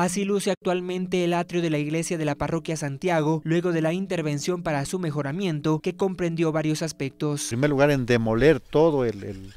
Así luce actualmente el atrio de la iglesia de la parroquia Santiago, luego de la intervención para su mejoramiento, que comprendió varios aspectos. En primer lugar, en demoler todo el,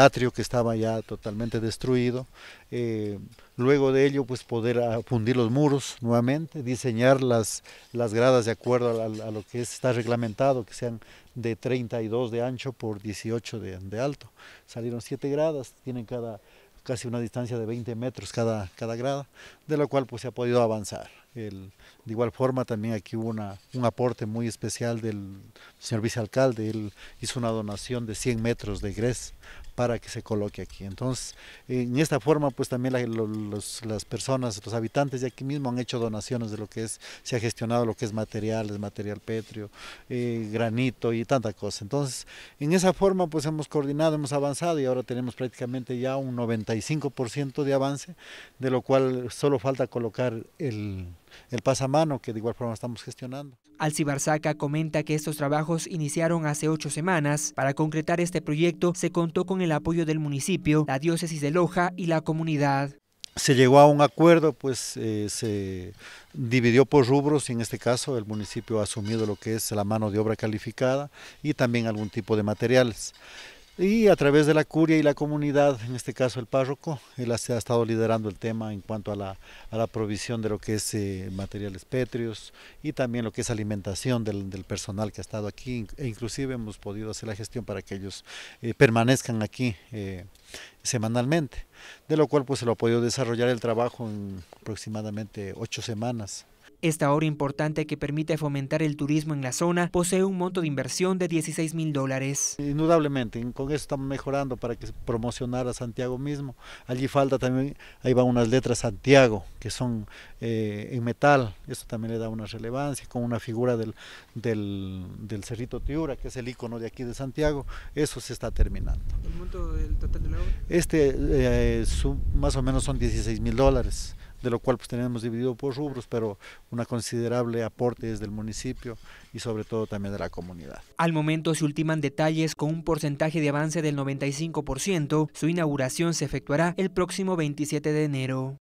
atrio que estaba ya totalmente destruido. Eh, luego de ello, pues poder fundir los muros nuevamente, diseñar las, las gradas de acuerdo a, lo que está reglamentado, que sean de 32 de ancho por 18 de, de alto. Salieron 7 gradas, tienen cada casi una distancia de 20 metros cada, cada grada, de lo cual pues se ha podido avanzar. de igual forma también aquí hubo una, un aporte muy especial del señor vicealcalde, él hizo una donación de 100 metros de grés para que se coloque aquí. Entonces, en esta forma, pues también las personas, los habitantes de aquí mismo han hecho donaciones de lo que es, se ha gestionado lo que es materiales, material pétreo, eh, granito y tanta cosa. Entonces, en esa forma, pues hemos coordinado, hemos avanzado y ahora tenemos prácticamente ya un 95% de avance, de lo cual solo falta colocar el el pasamano que de igual forma estamos gestionando. Alcibar comenta que estos trabajos iniciaron hace ocho semanas. Para concretar este proyecto se contó con el apoyo del municipio, la diócesis de Loja y la comunidad se llegó a un acuerdo, pues eh, se dividió por rubros y en este caso el municipio ha asumido lo que es la mano de obra calificada y también algún tipo de materiales. Y a través de la curia y la comunidad, en este caso el párroco, él ha, estado liderando el tema en cuanto a la, provisión de lo que es eh, materiales pétreos y también lo que es alimentación del, personal que ha estado aquí. E inclusive hemos podido hacer la gestión para que ellos eh, permanezcan aquí eh, semanalmente, de lo cual pues se lo ha podido desarrollar el trabajo en aproximadamente ocho semanas. Esta obra importante que permite fomentar el turismo en la zona posee un monto de inversión de 16 mil dólares. Indudablemente, con eso estamos mejorando para que promocionar a Santiago mismo. Allí falta también, ahí van unas letras Santiago, que son eh, en metal, eso también le da una relevancia, con una figura del, del, Cerrito Tiura, que es el icono de aquí de Santiago, eso se está terminando. ¿El monto del total de la obra? Este, eh, eh, más o menos son 16 mil dólares de lo cual pues tenemos dividido por rubros, pero una considerable aporte desde el municipio y sobre todo también de la comunidad. Al momento se ultiman detalles con un porcentaje de avance del 95%. Su inauguración se efectuará el próximo 27 de enero.